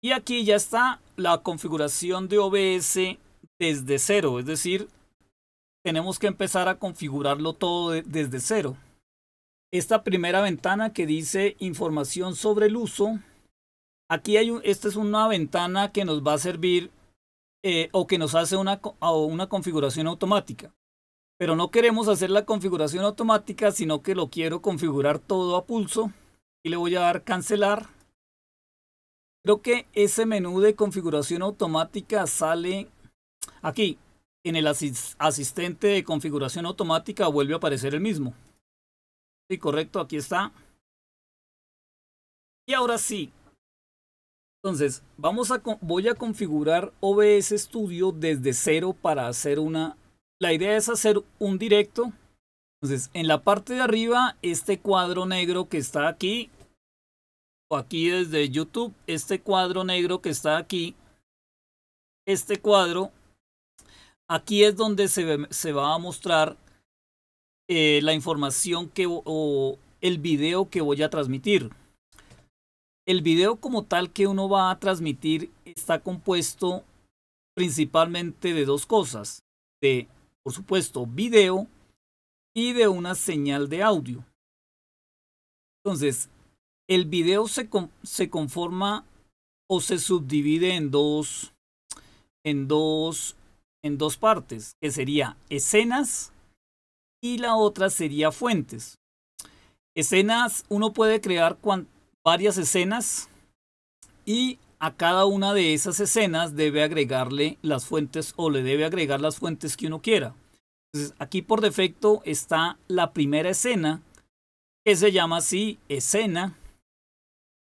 Y aquí ya está la configuración de OBS desde cero, es decir, tenemos que empezar a configurarlo todo desde cero. Esta primera ventana que dice información sobre el uso, aquí hay un, esta es una ventana que nos va a servir eh, o que nos hace una, una configuración automática. Pero no queremos hacer la configuración automática, sino que lo quiero configurar todo a pulso. Y le voy a dar cancelar Creo que ese menú de configuración automática sale aquí. En el asistente de configuración automática vuelve a aparecer el mismo. Sí, correcto, aquí está. Y ahora sí. Entonces, vamos a voy a configurar OBS Studio desde cero para hacer una... La idea es hacer un directo. Entonces, en la parte de arriba, este cuadro negro que está aquí, aquí desde YouTube, este cuadro negro que está aquí, este cuadro, aquí es donde se, se va a mostrar eh, la información que o el video que voy a transmitir. El video como tal que uno va a transmitir está compuesto principalmente de dos cosas. De, por supuesto, video y de una señal de audio. Entonces, el video se, conforma o se subdivide en dos, en dos, en dos partes, que sería escenas y la otra sería fuentes. Escenas, uno puede crear varias escenas y a cada una de esas escenas debe agregarle las fuentes o le debe agregar las fuentes que uno quiera. aquí por defecto está la primera escena que se llama así escena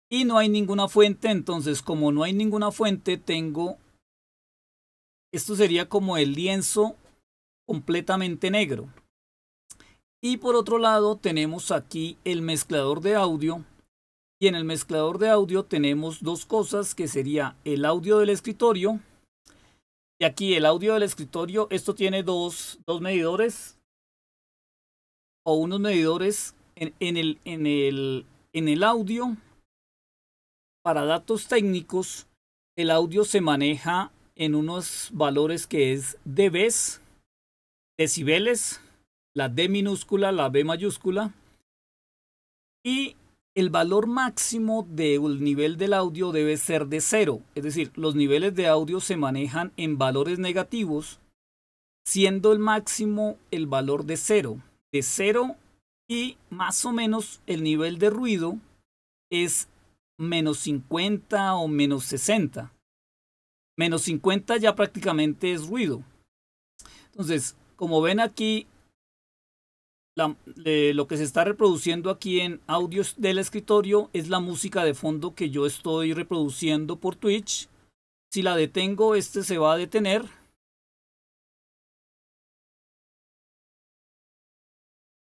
y no hay ninguna fuente, entonces como no hay ninguna fuente, tengo... Esto sería como el lienzo completamente negro. Y por otro lado tenemos aquí el mezclador de audio. Y en el mezclador de audio tenemos dos cosas que sería el audio del escritorio. Y aquí el audio del escritorio, esto tiene dos, medidores o unos medidores en el audio para datos técnicos, el audio se maneja en unos valores que es dB, decibeles, la D minúscula, la B mayúscula, y el valor máximo del nivel del audio debe ser de cero. Es decir, los niveles de audio se manejan en valores negativos, siendo el máximo el valor de cero. De cero y más o menos el nivel de ruido es menos 50 o menos 60. Menos 50 ya prácticamente es ruido. Entonces, como ven aquí, eh, lo que se está reproduciendo aquí en audios del escritorio es la música de fondo que yo estoy reproduciendo por Twitch. Si la detengo, este se va a detener.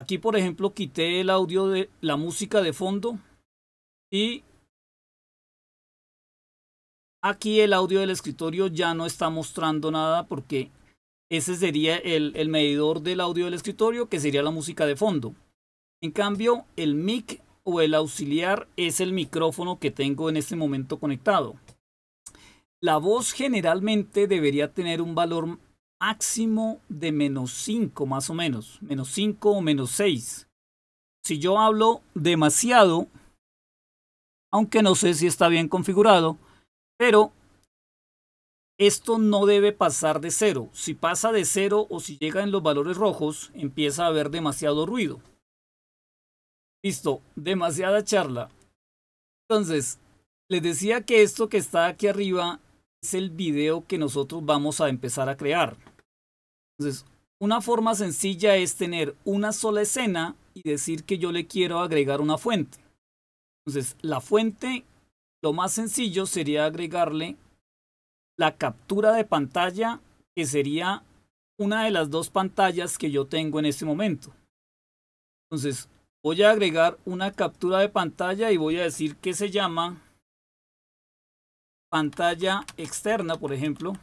Aquí, por ejemplo, quité el audio de la música de fondo y Aquí el audio del escritorio ya no está mostrando nada porque ese sería el, medidor del audio del escritorio que sería la música de fondo. En cambio, el mic o el auxiliar es el micrófono que tengo en este momento conectado. La voz generalmente debería tener un valor máximo de menos 5 más o menos, menos 5 o menos 6. Si yo hablo demasiado, aunque no sé si está bien configurado, pero esto no debe pasar de cero. Si pasa de cero o si llega en los valores rojos, empieza a haber demasiado ruido. Listo, demasiada charla. Entonces, les decía que esto que está aquí arriba es el video que nosotros vamos a empezar a crear. Entonces, una forma sencilla es tener una sola escena y decir que yo le quiero agregar una fuente. Entonces, la fuente lo más sencillo sería agregarle la captura de pantalla, que sería una de las dos pantallas que yo tengo en este momento. Entonces, voy a agregar una captura de pantalla y voy a decir que se llama pantalla externa, por ejemplo.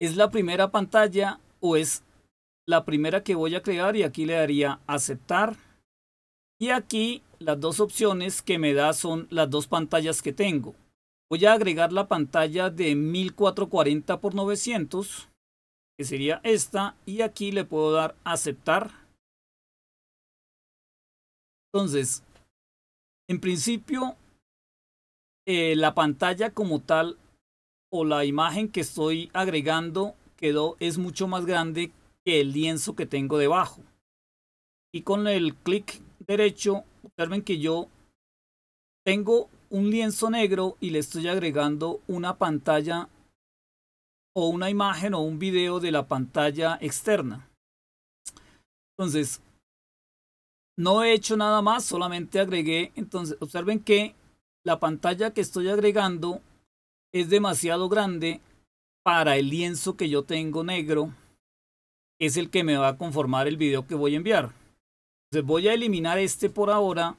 ¿Es la primera pantalla o es la primera que voy a crear? Y aquí le daría aceptar. Y aquí las dos opciones que me da son las dos pantallas que tengo. Voy a agregar la pantalla de 1440x900, que sería esta, y aquí le puedo dar aceptar. Entonces, en principio, eh, la pantalla como tal o la imagen que estoy agregando quedó, es mucho más grande que el lienzo que tengo debajo. Y con el clic derecho, observen que yo tengo un lienzo negro y le estoy agregando una pantalla o una imagen o un video de la pantalla externa. Entonces, no he hecho nada más, solamente agregué. Entonces, observen que la pantalla que estoy agregando es demasiado grande para el lienzo que yo tengo negro. Es el que me va a conformar el video que voy a enviar. Entonces voy a eliminar este por ahora.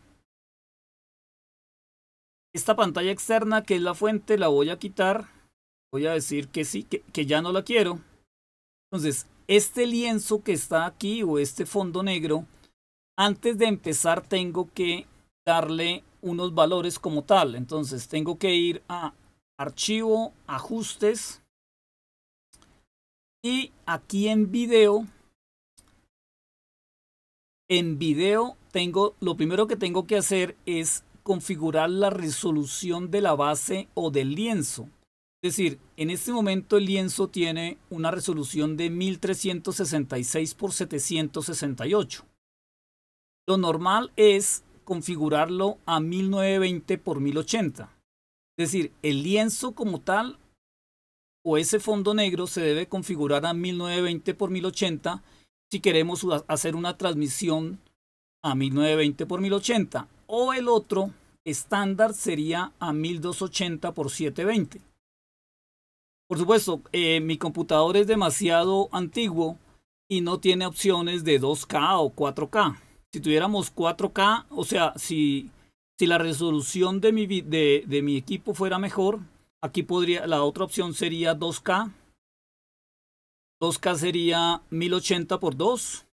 Esta pantalla externa que es la fuente la voy a quitar. Voy a decir que sí, que, que ya no la quiero. Entonces, este lienzo que está aquí o este fondo negro, antes de empezar tengo que darle unos valores como tal. Entonces tengo que ir a archivo, ajustes y aquí en video en video tengo, lo primero que tengo que hacer es configurar la resolución de la base o del lienzo. Es decir, en este momento el lienzo tiene una resolución de 1366 x 768. Lo normal es configurarlo a 1920 x 1080. Es decir, el lienzo como tal o ese fondo negro se debe configurar a 1920 x 1080 si queremos hacer una transmisión a 1920 por 1080 o el otro estándar sería a 1280 por 720. Por supuesto, eh, mi computador es demasiado antiguo y no tiene opciones de 2K o 4K. Si tuviéramos 4K, o sea, si, la resolución de mi, de mi equipo fuera mejor, aquí podría, la otra opción sería 2K 2K sería 1080 por 2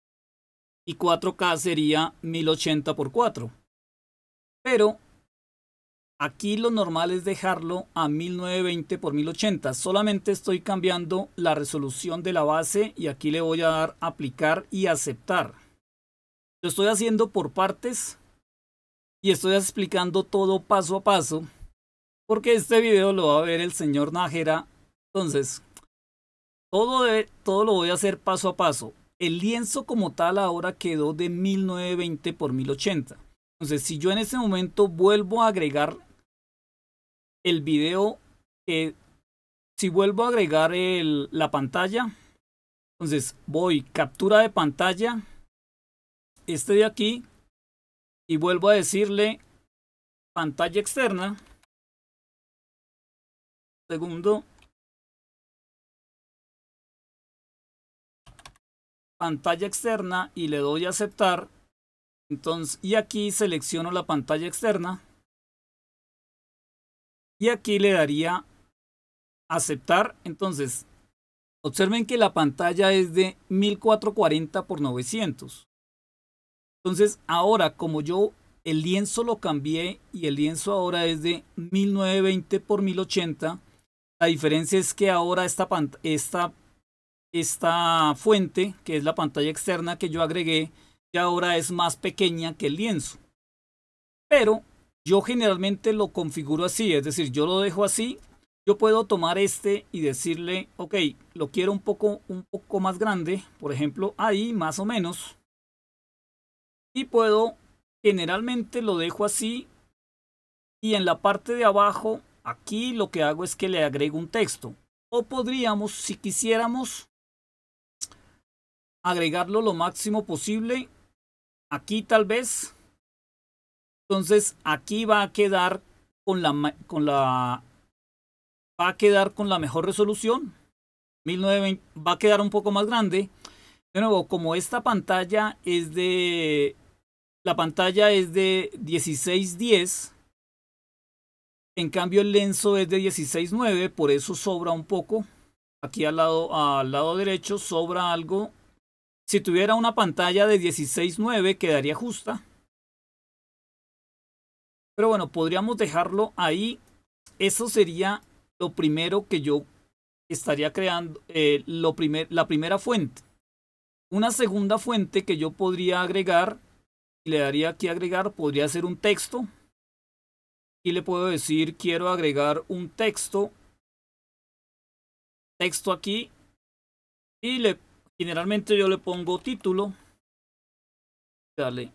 y 4K sería 1080 por 4. Pero aquí lo normal es dejarlo a 1920 por 1080. Solamente estoy cambiando la resolución de la base y aquí le voy a dar aplicar y aceptar. Lo estoy haciendo por partes y estoy explicando todo paso a paso porque este video lo va a ver el señor Nájera. Entonces, todo, e, todo lo voy a hacer paso a paso. El lienzo como tal ahora quedó de 1920 por 1080. Entonces, si yo en este momento vuelvo a agregar el video, eh, si vuelvo a agregar el, la pantalla, entonces voy captura de pantalla, este de aquí, y vuelvo a decirle pantalla externa. Segundo, pantalla externa y le doy a aceptar. Entonces, y aquí selecciono la pantalla externa. Y aquí le daría aceptar. Entonces, observen que la pantalla es de 1440 x 900. Entonces, ahora como yo el lienzo lo cambié y el lienzo ahora es de 1920 x 1080, la diferencia es que ahora esta, esta esta fuente, que es la pantalla externa que yo agregué, y ahora es más pequeña que el lienzo. Pero yo generalmente lo configuro así, es decir, yo lo dejo así, yo puedo tomar este y decirle, ok, lo quiero un poco, un poco más grande, por ejemplo, ahí más o menos. Y puedo, generalmente lo dejo así y en la parte de abajo, aquí lo que hago es que le agrego un texto. O podríamos, si quisiéramos, agregarlo lo máximo posible. Aquí tal vez. Entonces aquí va a quedar con la, con la va a quedar con la mejor resolución. va a quedar un poco más grande. De nuevo, como esta pantalla es de la pantalla es de 1610, en cambio el lenzo es de 16.9, por eso sobra un poco. Aquí al lado, al lado derecho sobra algo si tuviera una pantalla de 16.9 quedaría justa. Pero bueno, podríamos dejarlo ahí. Eso sería lo primero que yo estaría creando, eh, lo primer, la primera fuente. Una segunda fuente que yo podría agregar, le daría aquí agregar, podría ser un texto. Y le puedo decir, quiero agregar un texto. Texto aquí. Y le Generalmente yo le pongo título. Dale.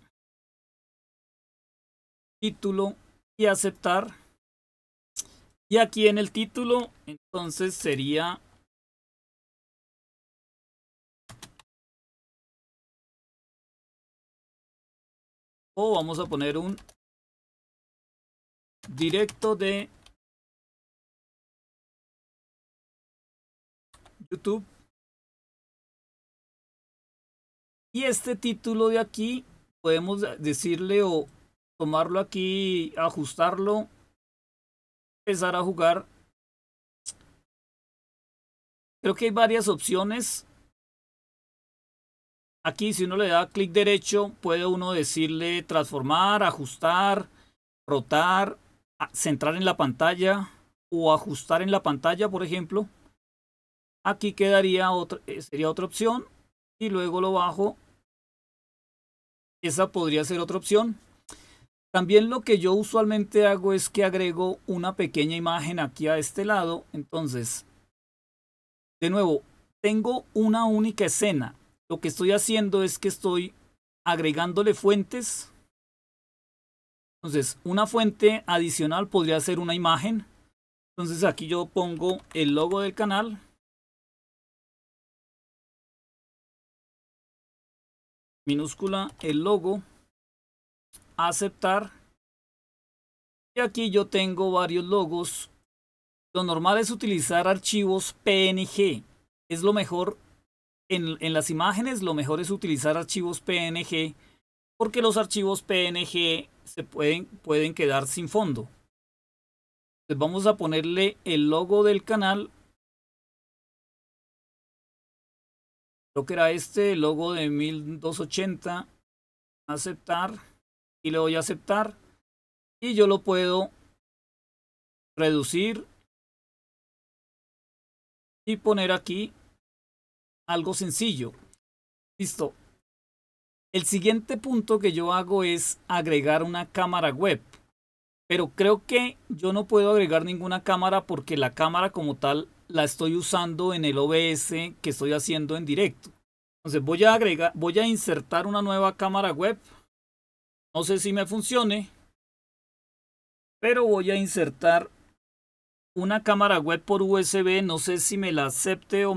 Título y aceptar. Y aquí en el título, entonces sería... O vamos a poner un directo de YouTube Y este título de aquí, podemos decirle o tomarlo aquí, ajustarlo, empezar a jugar. Creo que hay varias opciones. Aquí si uno le da clic derecho, puede uno decirle transformar, ajustar, rotar, centrar en la pantalla o ajustar en la pantalla, por ejemplo. Aquí quedaría otra, eh, sería otra opción y luego lo bajo. Esa podría ser otra opción. También lo que yo usualmente hago es que agrego una pequeña imagen aquí a este lado. Entonces, de nuevo, tengo una única escena. Lo que estoy haciendo es que estoy agregándole fuentes. Entonces, una fuente adicional podría ser una imagen. Entonces aquí yo pongo el logo del canal. minúscula el logo, aceptar. Y aquí yo tengo varios logos. Lo normal es utilizar archivos PNG. Es lo mejor en, las imágenes, lo mejor es utilizar archivos PNG porque los archivos PNG se pueden, pueden quedar sin fondo. Entonces vamos a ponerle el logo del canal Creo que era este, logo de 1280. Aceptar. Y le voy a aceptar. Y yo lo puedo reducir. Y poner aquí algo sencillo. Listo. El siguiente punto que yo hago es agregar una cámara web. Pero creo que yo no puedo agregar ninguna cámara porque la cámara como tal la estoy usando en el OBS que estoy haciendo en directo. Entonces voy a agregar, voy a insertar una nueva cámara web. No sé si me funcione, pero voy a insertar una cámara web por USB. No sé si me la acepte o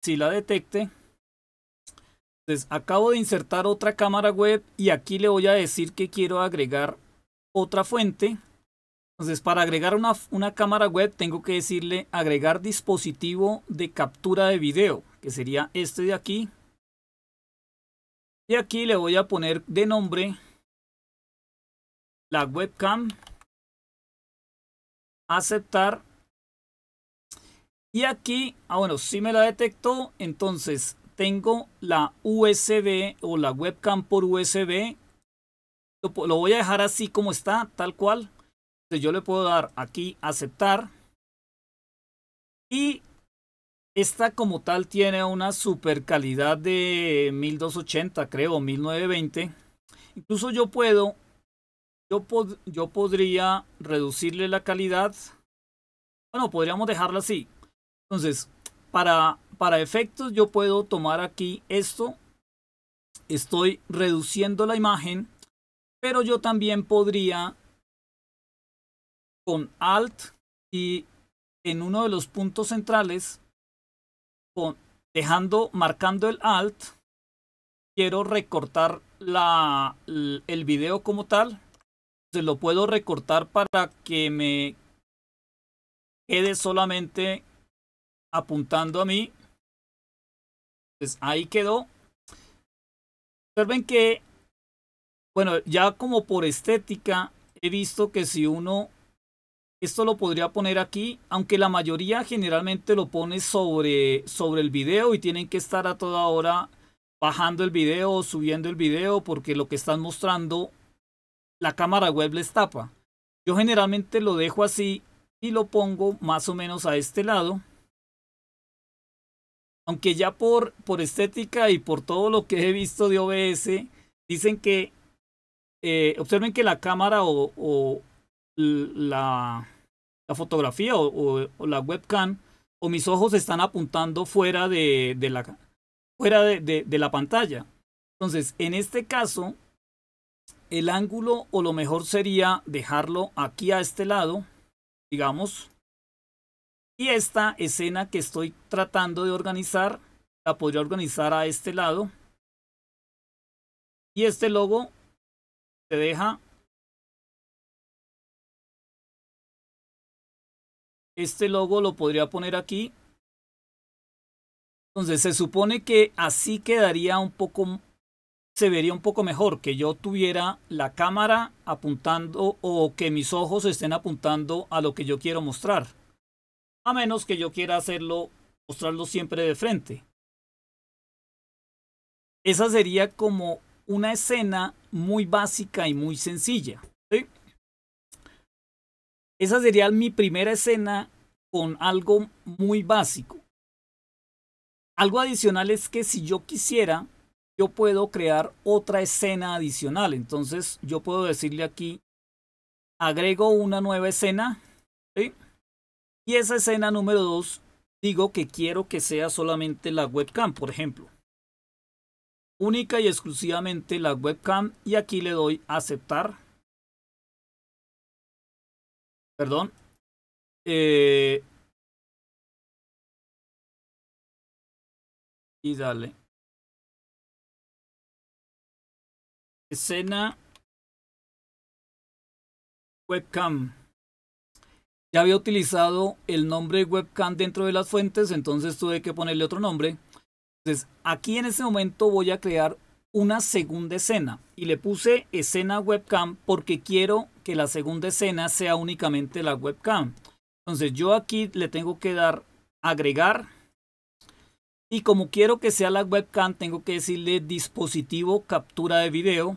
si la detecte. Entonces acabo de insertar otra cámara web y aquí le voy a decir que quiero agregar otra fuente. Entonces, para agregar una, cámara web, tengo que decirle agregar dispositivo de captura de video, que sería este de aquí. Y aquí le voy a poner de nombre la webcam. Aceptar. Y aquí, ah bueno, si me la detecto entonces tengo la USB o la webcam por USB. lo voy a dejar así como está, tal cual yo le puedo dar aquí aceptar. Y esta como tal tiene una super calidad de 1280, creo, 1920. Incluso yo puedo, yo, yo podría reducirle la calidad. Bueno, podríamos dejarla así. Entonces, para, para efectos yo puedo tomar aquí esto. Estoy reduciendo la imagen, pero yo también podría con Alt y en uno de los puntos centrales, con, dejando, marcando el Alt, quiero recortar la, el video como tal. Se lo puedo recortar para que me quede solamente apuntando a mí. Pues ahí quedó. Observen que, bueno, ya como por estética, he visto que si uno esto lo podría poner aquí, aunque la mayoría generalmente lo pone sobre, sobre el video y tienen que estar a toda hora bajando el video o subiendo el video porque lo que están mostrando la cámara web les tapa. Yo generalmente lo dejo así y lo pongo más o menos a este lado. Aunque ya por, por estética y por todo lo que he visto de OBS, dicen que, eh, observen que la cámara o, o la, la fotografía o, la webcam o mis ojos están apuntando fuera de, la, fuera de, de la pantalla. Entonces, en este caso, el ángulo o lo mejor sería dejarlo aquí a este lado, digamos. Y esta escena que estoy tratando de organizar, la podría organizar a este lado. Y este logo se deja Este logo lo podría poner aquí. Entonces se supone que así quedaría un poco, se vería un poco mejor que yo tuviera la cámara apuntando o que mis ojos estén apuntando a lo que yo quiero mostrar. A menos que yo quiera hacerlo, mostrarlo siempre de frente. Esa sería como una escena muy básica y muy sencilla. Esa sería mi primera escena con algo muy básico. Algo adicional es que si yo quisiera, yo puedo crear otra escena adicional. Entonces yo puedo decirle aquí, agrego una nueva escena. Y esa escena número dos, digo que quiero que sea solamente la webcam, por ejemplo. Única y exclusivamente la webcam. Y aquí le doy aceptar. Perdón. Eh, y dale. Escena. Webcam. Ya había utilizado el nombre webcam dentro de las fuentes, entonces tuve que ponerle otro nombre. Entonces, aquí en este momento voy a crear una segunda escena y le puse escena webcam porque quiero que la segunda escena sea únicamente la webcam. Entonces yo aquí le tengo que dar agregar y como quiero que sea la webcam tengo que decirle dispositivo captura de video.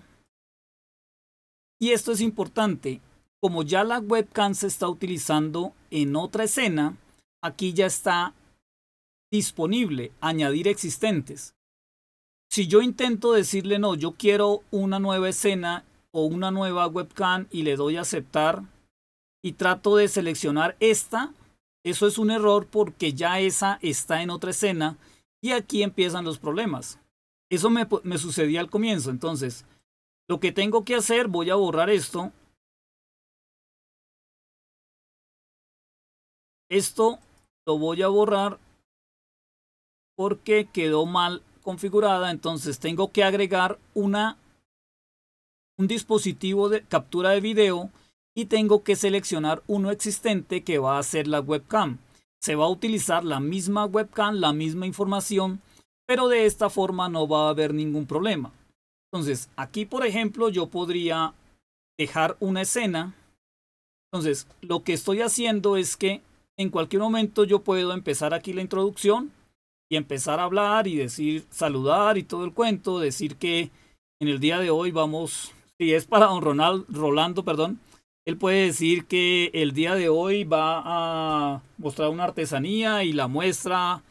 Y esto es importante, como ya la webcam se está utilizando en otra escena, aquí ya está disponible añadir existentes si yo intento decirle no, yo quiero una nueva escena o una nueva webcam y le doy a aceptar y trato de seleccionar esta, eso es un error porque ya esa está en otra escena y aquí empiezan los problemas. Eso me, me sucedía al comienzo, entonces lo que tengo que hacer, voy a borrar esto. Esto lo voy a borrar porque quedó mal configurada, entonces tengo que agregar una, un dispositivo de captura de video y tengo que seleccionar uno existente que va a ser la webcam. Se va a utilizar la misma webcam, la misma información, pero de esta forma no va a haber ningún problema. Entonces, aquí por ejemplo yo podría dejar una escena. Entonces, lo que estoy haciendo es que en cualquier momento yo puedo empezar aquí la introducción, y empezar a hablar y decir, saludar y todo el cuento, decir que en el día de hoy vamos, si es para don Ronald, Rolando, perdón, él puede decir que el día de hoy va a mostrar una artesanía y la muestra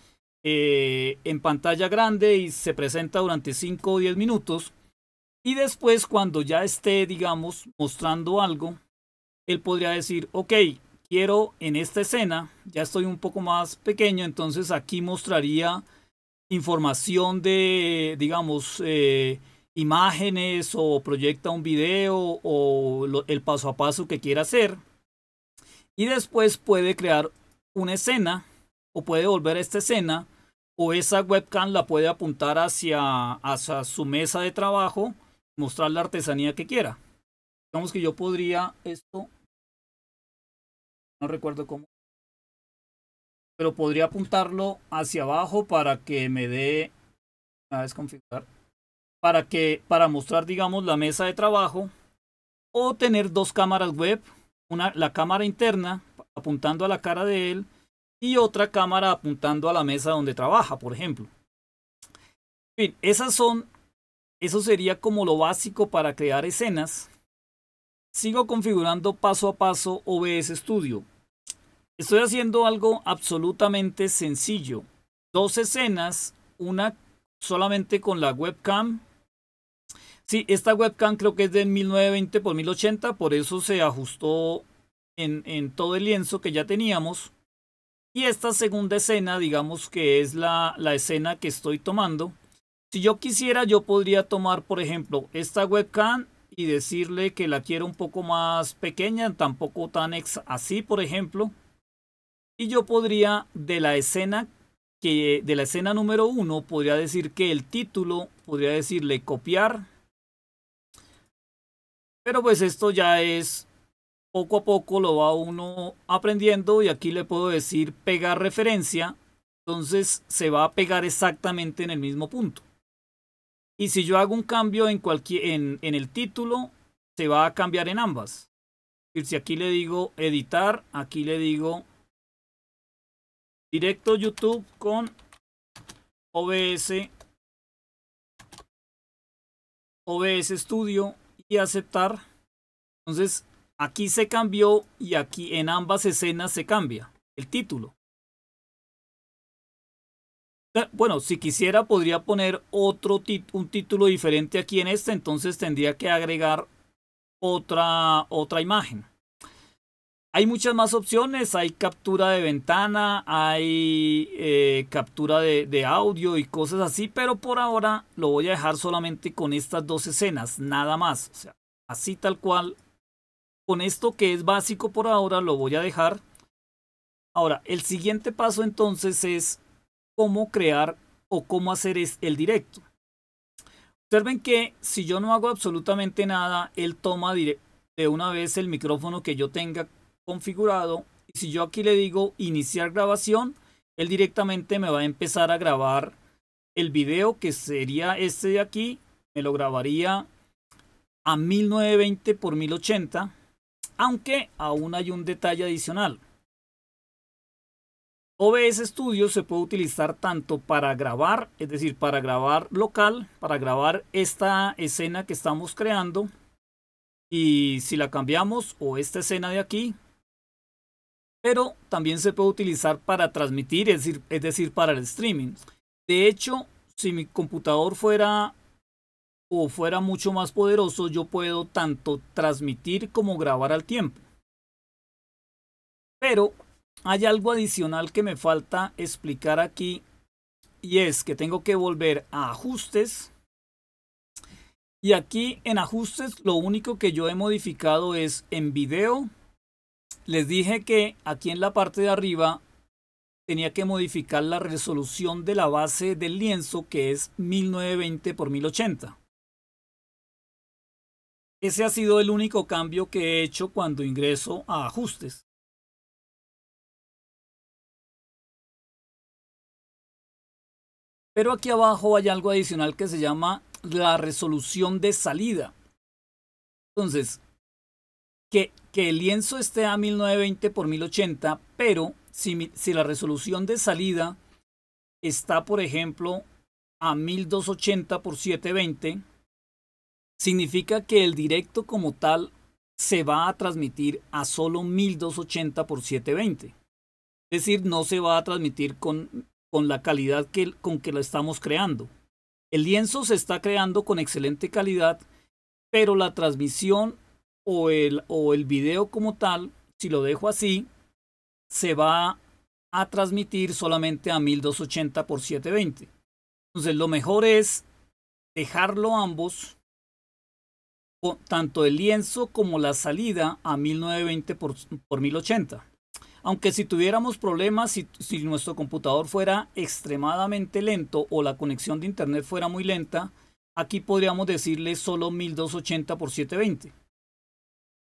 eh, en pantalla grande y se presenta durante 5 o 10 minutos. Y después, cuando ya esté, digamos, mostrando algo, él podría decir, ok, quiero en esta escena, ya estoy un poco más pequeño, entonces aquí mostraría información de, digamos, eh, imágenes o proyecta un video o el paso a paso que quiera hacer. Y después puede crear una escena o puede volver a esta escena o esa webcam la puede apuntar hacia, hacia su mesa de trabajo, mostrar la artesanía que quiera. Digamos que yo podría esto recuerdo cómo. Pero podría apuntarlo hacia abajo para que me dé a desconfigurar para que para mostrar digamos la mesa de trabajo o tener dos cámaras web una la cámara interna apuntando a la cara de él y otra cámara apuntando a la mesa donde trabaja por ejemplo esas son eso sería como lo básico para crear escenas sigo configurando paso a paso OBS Studio Estoy haciendo algo absolutamente sencillo. Dos escenas, una solamente con la webcam. Sí, esta webcam creo que es de 1920 por 1080, por eso se ajustó en, en todo el lienzo que ya teníamos. Y esta segunda escena, digamos que es la, la escena que estoy tomando. Si yo quisiera, yo podría tomar, por ejemplo, esta webcam y decirle que la quiero un poco más pequeña, tampoco tan ex así, por ejemplo y yo podría, de la escena que de la escena número uno, podría decir que el título, podría decirle copiar. Pero pues esto ya es poco a poco lo va uno aprendiendo y aquí le puedo decir pegar referencia. Entonces se va a pegar exactamente en el mismo punto. Y si yo hago un cambio en, cualquier, en, en el título, se va a cambiar en ambas. Y si aquí le digo editar, aquí le digo Directo YouTube con OBS, OBS Studio y aceptar. Entonces aquí se cambió y aquí en ambas escenas se cambia el título. Eh, bueno, si quisiera podría poner otro un título diferente aquí en este, entonces tendría que agregar otra, otra imagen. Hay muchas más opciones, hay captura de ventana, hay eh, captura de, audio y cosas así, pero por ahora lo voy a dejar solamente con estas dos escenas, nada más. O sea, así tal cual. Con esto que es básico por ahora lo voy a dejar. Ahora, el siguiente paso entonces es cómo crear o cómo hacer es el directo. Observen que si yo no hago absolutamente nada, él toma de una vez el micrófono que yo tenga configurado. Y si yo aquí le digo iniciar grabación, él directamente me va a empezar a grabar el video que sería este de aquí. Me lo grabaría a 1920 por 1080. Aunque aún hay un detalle adicional. OBS Studio se puede utilizar tanto para grabar, es decir, para grabar local, para grabar esta escena que estamos creando. Y si la cambiamos o esta escena de aquí, pero también se puede utilizar para transmitir, es decir, es decir, para el streaming. De hecho, si mi computador fuera o fuera mucho más poderoso, yo puedo tanto transmitir como grabar al tiempo. Pero hay algo adicional que me falta explicar aquí y es que tengo que volver a ajustes. Y aquí en ajustes lo único que yo he modificado es en video les dije que aquí en la parte de arriba tenía que modificar la resolución de la base del lienzo que es 1920 x 1080. Ese ha sido el único cambio que he hecho cuando ingreso a ajustes. Pero aquí abajo hay algo adicional que se llama la resolución de salida. Entonces, que, el lienzo esté a 1920 por 1080, pero si, la resolución de salida está, por ejemplo, a 1280 por 720, significa que el directo como tal se va a transmitir a solo 1280 por 720. Es decir, no se va a transmitir con, con la calidad con que lo estamos creando. El lienzo se está creando con excelente calidad, pero la transmisión o el, o el video como tal, si lo dejo así, se va a transmitir solamente a 1280 por 720. Entonces lo mejor es dejarlo ambos, tanto el lienzo como la salida a 1920 por, 1080. Aunque si tuviéramos problemas, si, nuestro computador fuera extremadamente lento o la conexión de internet fuera muy lenta, aquí podríamos decirle solo 1280 por 720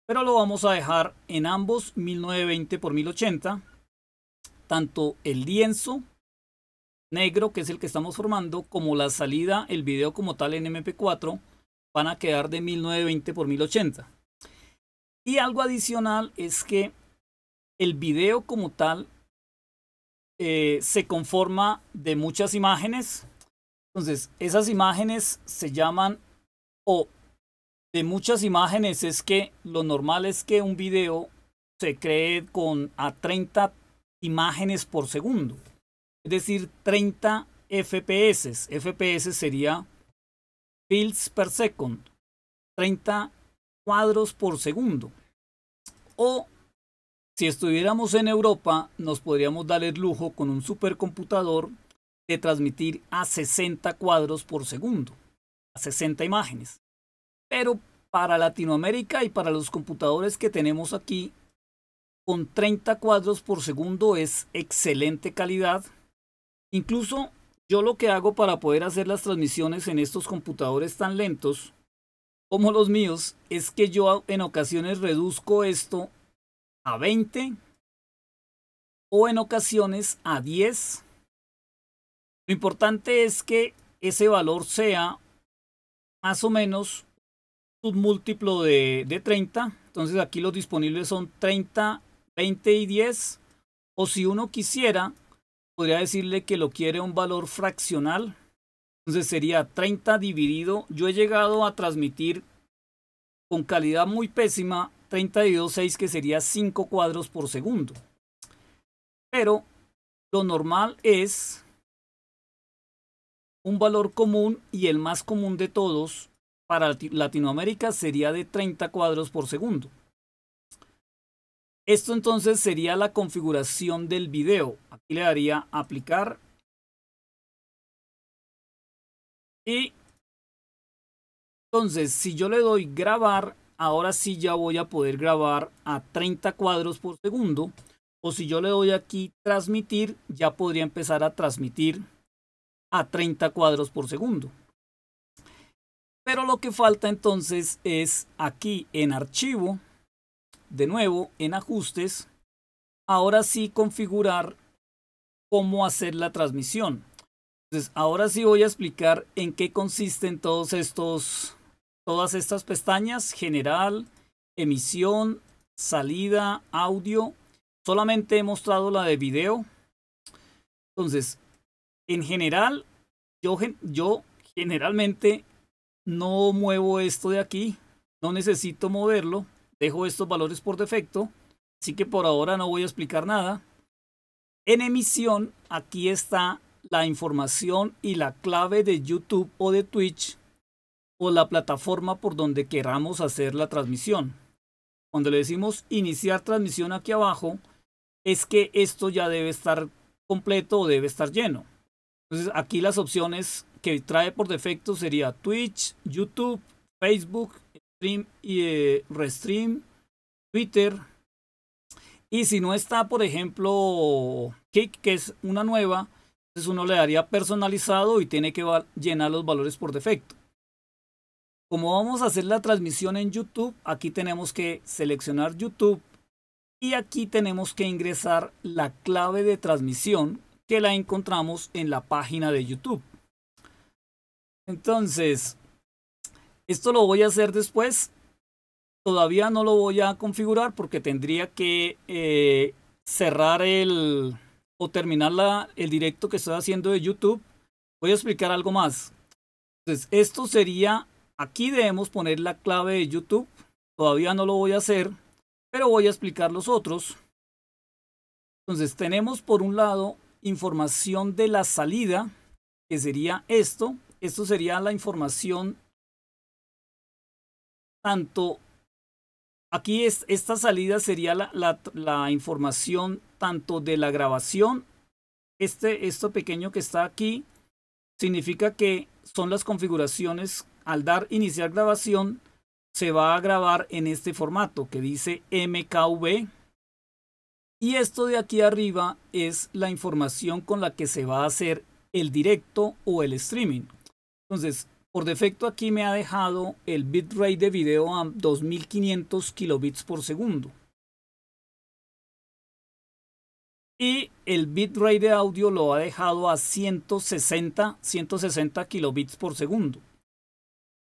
pero lo vamos a dejar en ambos 1920 por 1080. Tanto el lienzo negro, que es el que estamos formando, como la salida, el video como tal en MP4, van a quedar de 1920 por 1080. Y algo adicional es que el video como tal eh, se conforma de muchas imágenes. Entonces, esas imágenes se llaman o de muchas imágenes es que lo normal es que un video se cree con a 30 imágenes por segundo. Es decir, 30 FPS. FPS sería fields per second. 30 cuadros por segundo. O si estuviéramos en Europa, nos podríamos dar el lujo con un supercomputador de transmitir a 60 cuadros por segundo, a 60 imágenes. Pero para Latinoamérica y para los computadores que tenemos aquí, con 30 cuadros por segundo es excelente calidad. Incluso yo lo que hago para poder hacer las transmisiones en estos computadores tan lentos como los míos es que yo en ocasiones reduzco esto a 20 o en ocasiones a 10. Lo importante es que ese valor sea más o menos Múltiplo de, de 30. Entonces aquí los disponibles son 30, 20 y 10. O si uno quisiera, podría decirle que lo quiere un valor fraccional. Entonces sería 30 dividido. Yo he llegado a transmitir con calidad muy pésima 30 dividido 6 que sería 5 cuadros por segundo. Pero lo normal es un valor común y el más común de todos para Latinoamérica sería de 30 cuadros por segundo. Esto entonces sería la configuración del video. Aquí le daría aplicar. Y entonces si yo le doy grabar, ahora sí ya voy a poder grabar a 30 cuadros por segundo. O si yo le doy aquí transmitir, ya podría empezar a transmitir a 30 cuadros por segundo. Pero lo que falta entonces es aquí en archivo, de nuevo en ajustes, ahora sí configurar cómo hacer la transmisión. Entonces, ahora sí voy a explicar en qué consisten todos estos, todas estas pestañas, general, emisión, salida, audio. Solamente he mostrado la de video. Entonces, en general, yo, yo generalmente no muevo esto de aquí, no necesito moverlo, dejo estos valores por defecto, así que por ahora no voy a explicar nada. En emisión, aquí está la información y la clave de YouTube o de Twitch o la plataforma por donde queramos hacer la transmisión. Cuando le decimos iniciar transmisión aquí abajo, es que esto ya debe estar completo o debe estar lleno. Entonces aquí las opciones que trae por defecto sería Twitch, YouTube, Facebook, Stream y eh, Restream, Twitter. Y si no está, por ejemplo, Kick, que es una nueva, entonces uno le daría personalizado y tiene que llenar los valores por defecto. Como vamos a hacer la transmisión en YouTube, aquí tenemos que seleccionar YouTube y aquí tenemos que ingresar la clave de transmisión que la encontramos en la página de YouTube. Entonces, esto lo voy a hacer después. Todavía no lo voy a configurar porque tendría que eh, cerrar el o terminar el directo que estoy haciendo de YouTube. Voy a explicar algo más. Entonces, esto sería, aquí debemos poner la clave de YouTube. Todavía no lo voy a hacer, pero voy a explicar los otros. Entonces, tenemos por un lado información de la salida, que sería esto esto sería la información tanto, aquí esta salida sería la, la información tanto de la grabación, este, esto pequeño que está aquí, significa que son las configuraciones, al dar iniciar grabación, se va a grabar en este formato que dice MKV. Y esto de aquí arriba es la información con la que se va a hacer el directo o el streaming. Entonces, por defecto aquí me ha dejado el bitrate de video a 2500 kilobits por segundo. Y el bitrate de audio lo ha dejado a 160, 160 kilobits por segundo.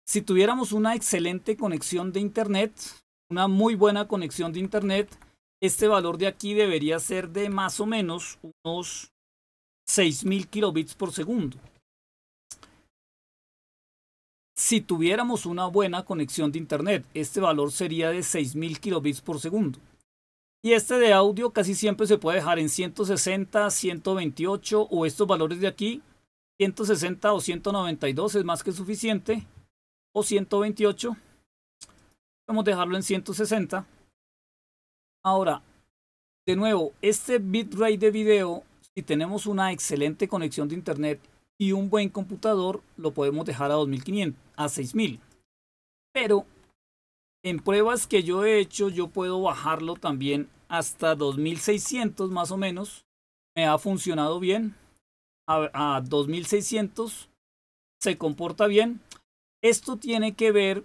Si tuviéramos una excelente conexión de internet, una muy buena conexión de internet, este valor de aquí debería ser de más o menos unos 6000 kilobits por segundo. Si tuviéramos una buena conexión de Internet, este valor sería de 6.000 kilobits por segundo. Y este de audio casi siempre se puede dejar en 160, 128 o estos valores de aquí. 160 o 192 es más que suficiente. O 128. podemos dejarlo en 160. Ahora, de nuevo, este bitrate de video, si tenemos una excelente conexión de internet y un buen computador lo podemos dejar a 2500, a 6000. Pero en pruebas que yo he hecho, yo puedo bajarlo también hasta 2600 más o menos. Me ha funcionado bien. A, a 2600 se comporta bien. Esto tiene que ver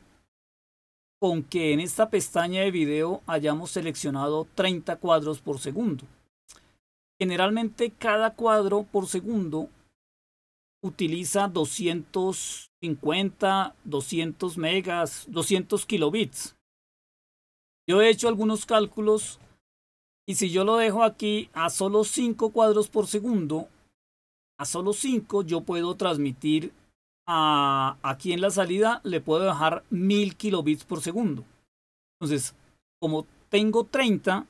con que en esta pestaña de video hayamos seleccionado 30 cuadros por segundo. Generalmente cada cuadro por segundo utiliza 250, 200 megas, 200 kilobits. Yo he hecho algunos cálculos y si yo lo dejo aquí a solo 5 cuadros por segundo, a solo 5 yo puedo transmitir a, aquí en la salida, le puedo dejar 1000 kilobits por segundo. Entonces, como tengo 30,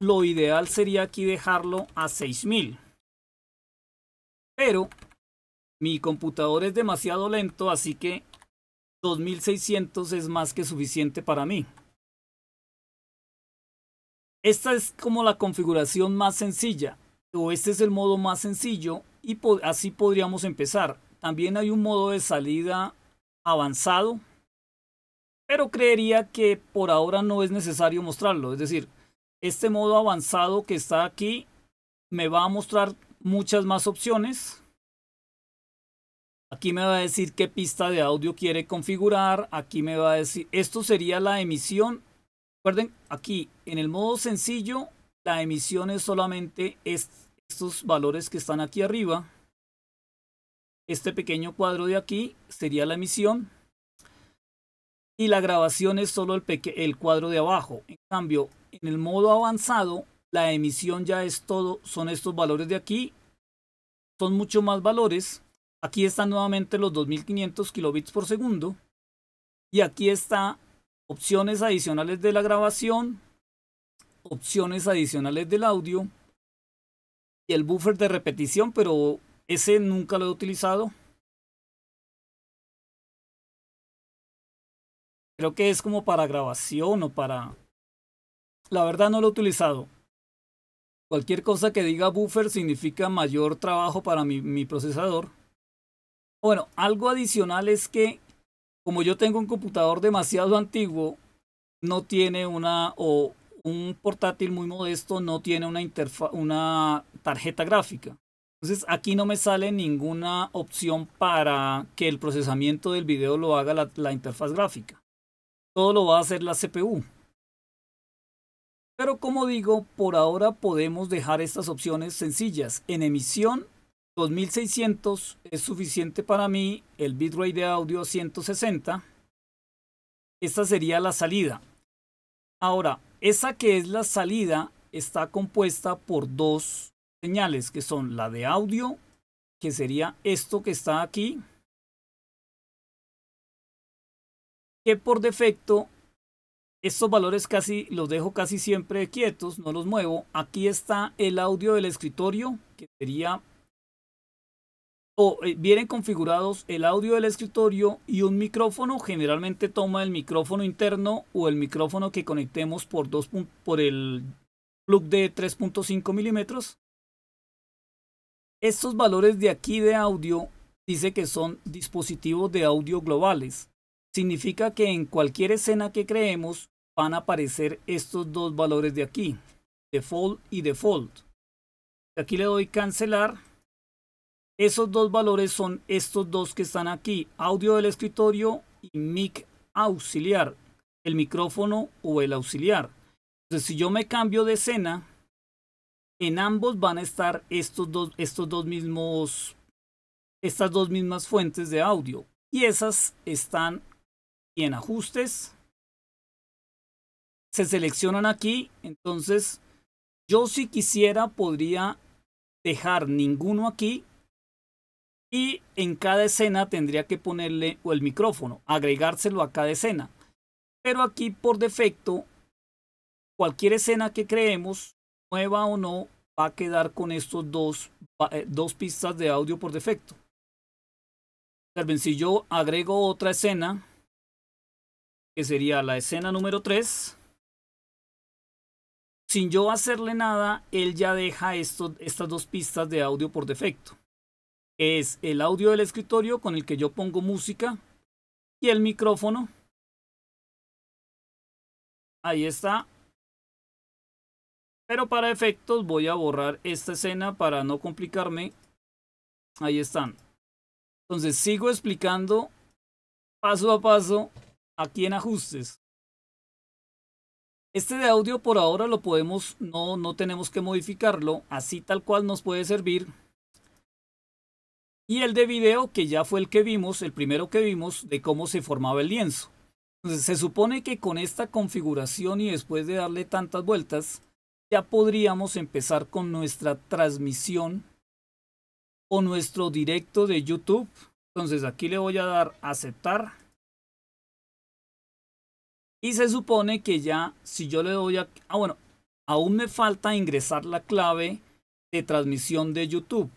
lo ideal sería aquí dejarlo a 6000. Pero mi computador es demasiado lento, así que 2600 es más que suficiente para mí. Esta es como la configuración más sencilla, o este es el modo más sencillo y así podríamos empezar. También hay un modo de salida avanzado, pero creería que por ahora no es necesario mostrarlo. Es decir, este modo avanzado que está aquí me va a mostrar muchas más opciones Aquí me va a decir qué pista de audio quiere configurar. Aquí me va a decir, esto sería la emisión. Recuerden, aquí en el modo sencillo, la emisión es solamente estos valores que están aquí arriba. Este pequeño cuadro de aquí sería la emisión. Y la grabación es solo el, el cuadro de abajo. En cambio, en el modo avanzado, la emisión ya es todo. Son estos valores de aquí. Son muchos más valores Aquí están nuevamente los 2500 kilobits por segundo. Y aquí está opciones adicionales de la grabación, opciones adicionales del audio y el buffer de repetición, pero ese nunca lo he utilizado. Creo que es como para grabación o para... La verdad no lo he utilizado. Cualquier cosa que diga buffer significa mayor trabajo para mi, mi procesador. Bueno, algo adicional es que como yo tengo un computador demasiado antiguo, no tiene una o un portátil muy modesto no tiene una una tarjeta gráfica. Entonces aquí no me sale ninguna opción para que el procesamiento del video lo haga la, la interfaz gráfica. Todo lo va a hacer la CPU. Pero como digo, por ahora podemos dejar estas opciones sencillas en emisión 2600 es suficiente para mí, el bitrate de audio 160. Esta sería la salida. Ahora, esa que es la salida está compuesta por dos señales, que son la de audio, que sería esto que está aquí, que por defecto estos valores casi los dejo casi siempre quietos, no los muevo. Aquí está el audio del escritorio, que sería o oh, eh, vienen configurados el audio del escritorio y un micrófono. Generalmente toma el micrófono interno o el micrófono que conectemos por, por el plug de 3.5 milímetros. Estos valores de aquí de audio dice que son dispositivos de audio globales. Significa que en cualquier escena que creemos van a aparecer estos dos valores de aquí, default y default. Aquí le doy cancelar esos dos valores son estos dos que están aquí, audio del escritorio y mic auxiliar, el micrófono o el auxiliar. Entonces, si yo me cambio de escena, en ambos van a estar estos dos, estos dos mismos, estas dos mismas fuentes de audio. Y esas están en ajustes. Se seleccionan aquí. Entonces, yo si quisiera podría dejar ninguno aquí y en cada escena tendría que ponerle o el micrófono, agregárselo a cada escena. Pero aquí por defecto, cualquier escena que creemos, nueva o no, va a quedar con estos dos, eh, dos pistas de audio por defecto. si yo agrego otra escena, que sería la escena número 3, sin yo hacerle nada, él ya deja estas dos pistas de audio por defecto es el audio del escritorio con el que yo pongo música y el micrófono. Ahí está. Pero para efectos voy a borrar esta escena para no complicarme. Ahí están. Entonces sigo explicando paso a paso aquí en ajustes. Este de audio por ahora lo podemos, no, no tenemos que modificarlo, así tal cual nos puede servir y el de video que ya fue el que vimos, el primero que vimos de cómo se formaba el lienzo. Entonces se supone que con esta configuración y después de darle tantas vueltas, ya podríamos empezar con nuestra transmisión o nuestro directo de YouTube. Entonces aquí le voy a dar aceptar. Y se supone que ya, si yo le doy a... Ah, bueno, aún me falta ingresar la clave de transmisión de YouTube.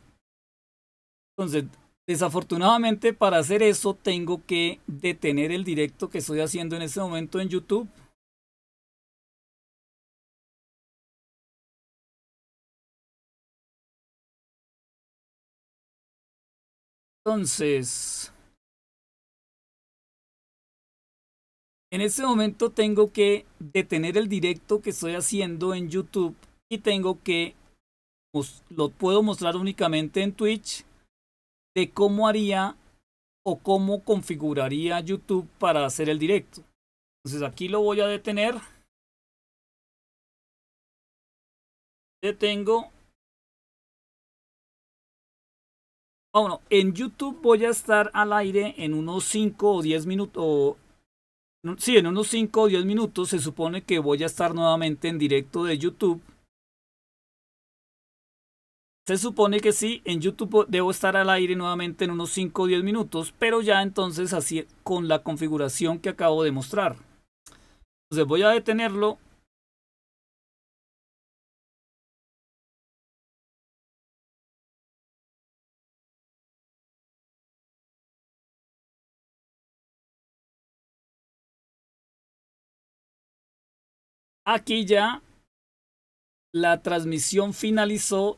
Entonces, desafortunadamente para hacer eso tengo que detener el directo que estoy haciendo en este momento en YouTube. Entonces, en este momento tengo que detener el directo que estoy haciendo en YouTube y tengo que, lo puedo mostrar únicamente en Twitch cómo haría o cómo configuraría YouTube para hacer el directo. Entonces aquí lo voy a detener. Detengo. Bueno, en YouTube voy a estar al aire en unos 5 o 10 minutos. O, sí, en unos 5 o 10 minutos se supone que voy a estar nuevamente en directo de YouTube. Se supone que sí, en YouTube debo estar al aire nuevamente en unos 5 o 10 minutos, pero ya entonces así e, con la configuración que acabo de mostrar. Entonces voy a detenerlo. Aquí ya la transmisión finalizó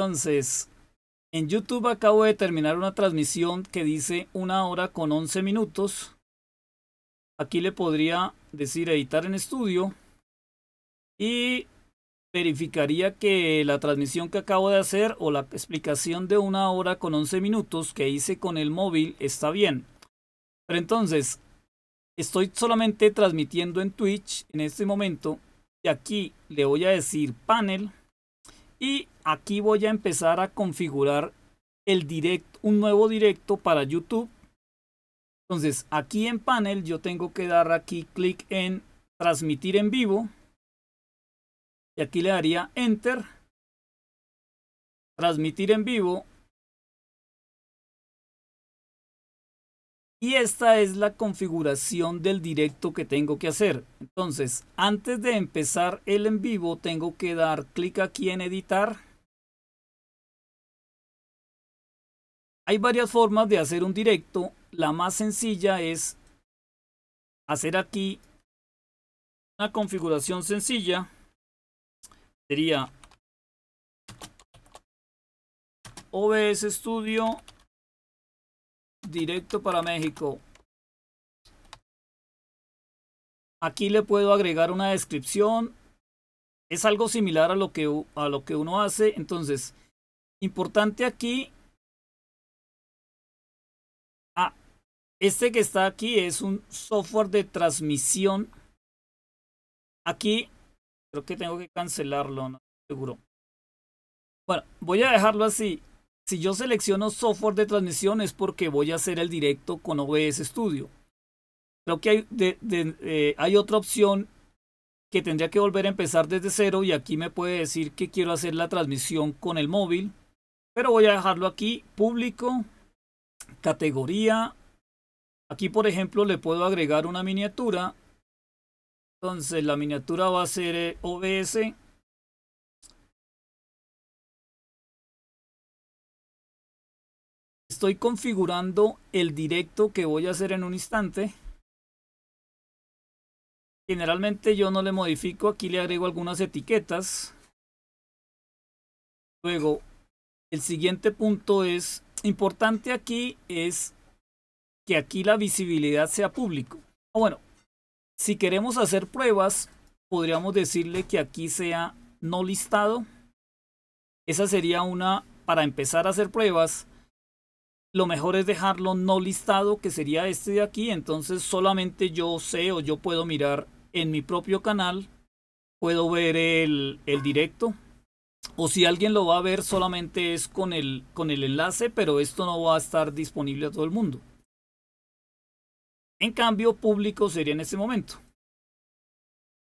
entonces, en YouTube acabo de terminar una transmisión que dice una hora con 11 minutos. Aquí le podría decir editar en estudio. Y verificaría que la transmisión que acabo de hacer o la explicación de una hora con 11 minutos que hice con el móvil está bien. Pero entonces, estoy solamente transmitiendo en Twitch en este momento. Y aquí le voy a decir panel y aquí voy a empezar a configurar el directo, un nuevo directo para YouTube. Entonces aquí en panel yo tengo que dar aquí clic en transmitir en vivo. Y aquí le daría enter. Transmitir en vivo Y esta es la configuración del directo que tengo que hacer. Entonces, antes de empezar el en vivo, tengo que dar clic aquí en editar. Hay varias formas de hacer un directo. La más sencilla es hacer aquí una configuración sencilla. Sería OBS Studio directo para México. Aquí le puedo agregar una descripción. Es algo similar a lo que, a lo que uno hace. Entonces, importante aquí. Ah, este que está aquí es un software de transmisión. Aquí creo que tengo que cancelarlo, no seguro. Bueno, voy a dejarlo así. Si yo selecciono software de transmisión es porque voy a hacer el directo con OBS Studio. Creo que eh, hay, otra opción que tendría que volver a empezar desde cero y aquí me puede decir que quiero hacer la transmisión con el móvil. Pero voy a dejarlo aquí, público, categoría. Aquí por ejemplo le puedo agregar una miniatura. Entonces la miniatura va a ser eh, OBS estoy configurando el directo que voy a hacer en un instante. Generalmente yo no le modifico, aquí le agrego algunas etiquetas. Luego, el siguiente punto es, importante aquí es que aquí la visibilidad sea público. Ah, bueno, si queremos hacer pruebas, podríamos decirle que aquí sea no listado. Esa sería una, para empezar a hacer pruebas, lo mejor es dejarlo no listado, que sería este de aquí. Entonces solamente yo sé o yo puedo mirar en mi propio canal, puedo ver el, el directo. O si alguien lo va a ver solamente es con el, con el enlace, pero esto no va a estar disponible a todo el mundo. En cambio, público sería en este momento.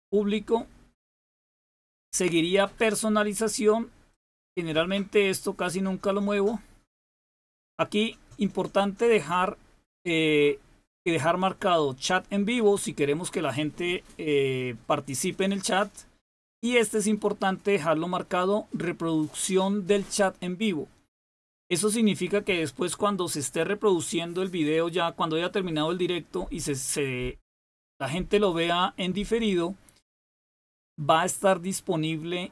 Público. Seguiría personalización. Generalmente esto casi nunca lo muevo. Aquí, importante dejar, eh, dejar marcado chat en vivo si queremos que la gente eh, participe en el chat. Y este es importante dejarlo marcado reproducción del chat en vivo. Eso significa que después cuando se esté reproduciendo el video ya, cuando haya terminado el directo y se, la gente lo vea en diferido, va a estar disponible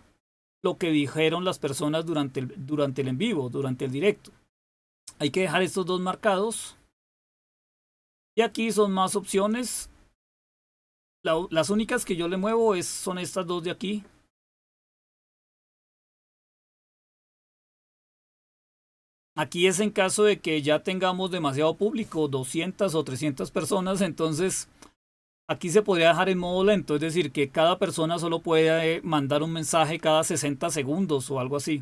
lo que dijeron las personas durante el en vivo, durante el directo. Hay que dejar estos dos marcados. Y aquí son más opciones. las únicas que yo le muevo son estas dos de aquí. Aquí es en caso de que ya tengamos demasiado público, 200 o 300 personas, entonces aquí se podría dejar en modo lento, es decir, que cada persona solo puede eh, mandar un mensaje cada 60 segundos o algo así.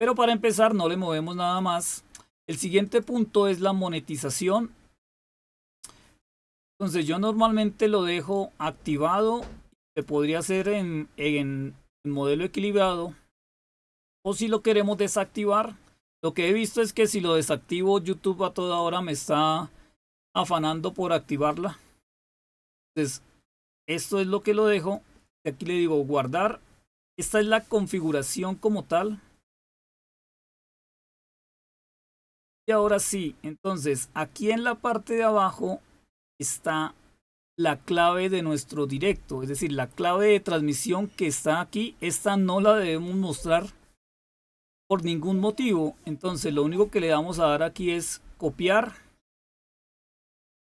Pero para empezar no le movemos nada más. El siguiente punto es la monetización. Entonces yo normalmente lo dejo activado. Se podría hacer en, en, modelo equilibrado. O si lo queremos desactivar. Lo que he visto es que si lo desactivo YouTube a toda hora me está afanando por activarla. Entonces esto es lo que lo dejo. Aquí le digo guardar. Esta es la configuración como tal. ahora sí, entonces aquí en la parte de abajo está la clave de nuestro directo, es decir, la clave de transmisión que está aquí, esta no la debemos mostrar por ningún motivo. Entonces lo único que le vamos a dar aquí es copiar.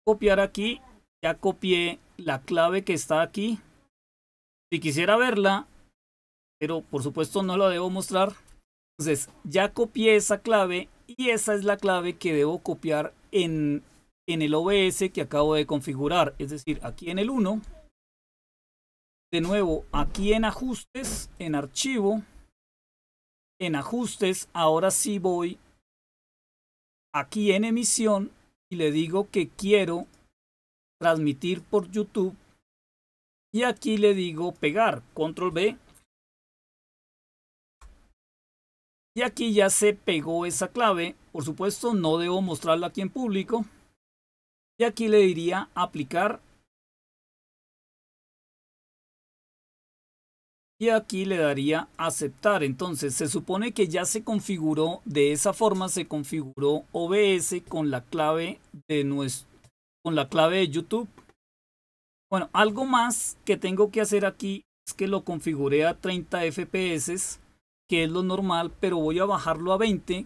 Copiar aquí. Ya copié la clave que está aquí. Si quisiera verla, pero por supuesto no la debo mostrar. Entonces ya copié esa clave y esa es la clave que debo copiar en, en el OBS que acabo de configurar. Es decir, aquí en el 1. De nuevo, aquí en ajustes, en archivo. En ajustes, ahora sí voy aquí en emisión y le digo que quiero transmitir por YouTube. Y aquí le digo pegar, control B, Y aquí ya se pegó esa clave. Por supuesto, no debo mostrarla aquí en público. Y aquí le diría aplicar. Y aquí le daría aceptar. Entonces, se supone que ya se configuró, de esa forma se configuró OBS con la clave de con la clave de YouTube. Bueno, algo más que tengo que hacer aquí es que lo configure a 30 FPS que es lo normal, pero voy a bajarlo a 20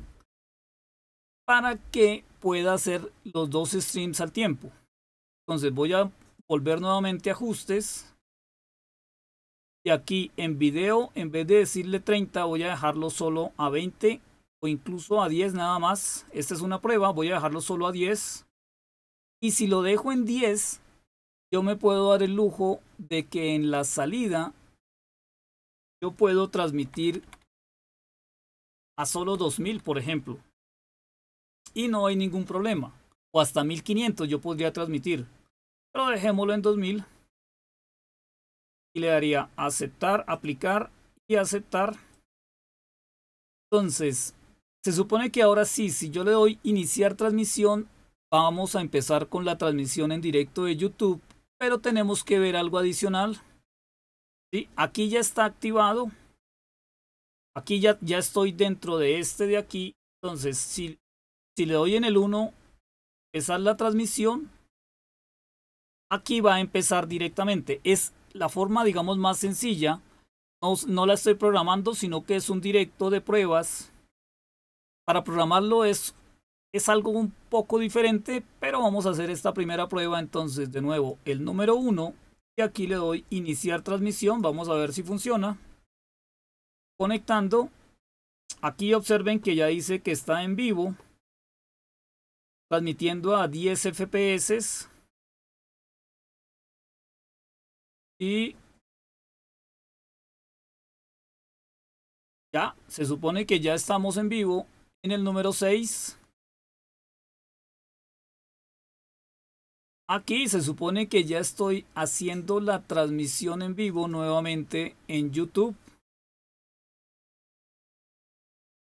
para que pueda hacer los dos streams al tiempo. Entonces voy a volver nuevamente a ajustes. Y aquí en video, en vez de decirle 30, voy a dejarlo solo a 20 o incluso a 10 nada más. Esta es una prueba, voy a dejarlo solo a 10. Y si lo dejo en 10, yo me puedo dar el lujo de que en la salida yo puedo transmitir a solo 2000, por ejemplo. Y no hay ningún problema. O hasta 1500 yo podría transmitir. Pero dejémoslo en 2000. Y le daría aceptar, aplicar y aceptar. Entonces, se supone que ahora sí, si yo le doy iniciar transmisión, vamos a empezar con la transmisión en directo de YouTube. Pero tenemos que ver algo adicional. ¿Sí? Aquí ya está activado. Aquí ya, ya estoy dentro de este de aquí. Entonces, si, si le doy en el 1, empezar la transmisión, aquí va a empezar directamente. Es la forma, digamos, más sencilla. No, no la estoy programando, sino que es un directo de pruebas. Para programarlo es, es algo un poco diferente, pero vamos a hacer esta primera prueba. Entonces, de nuevo, el número 1. Y aquí le doy iniciar transmisión. Vamos a ver si funciona conectando. Aquí observen que ya dice que está en vivo. Transmitiendo a 10 FPS. Y ya, se supone que ya estamos en vivo en el número 6. Aquí se supone que ya estoy haciendo la transmisión en vivo nuevamente en YouTube.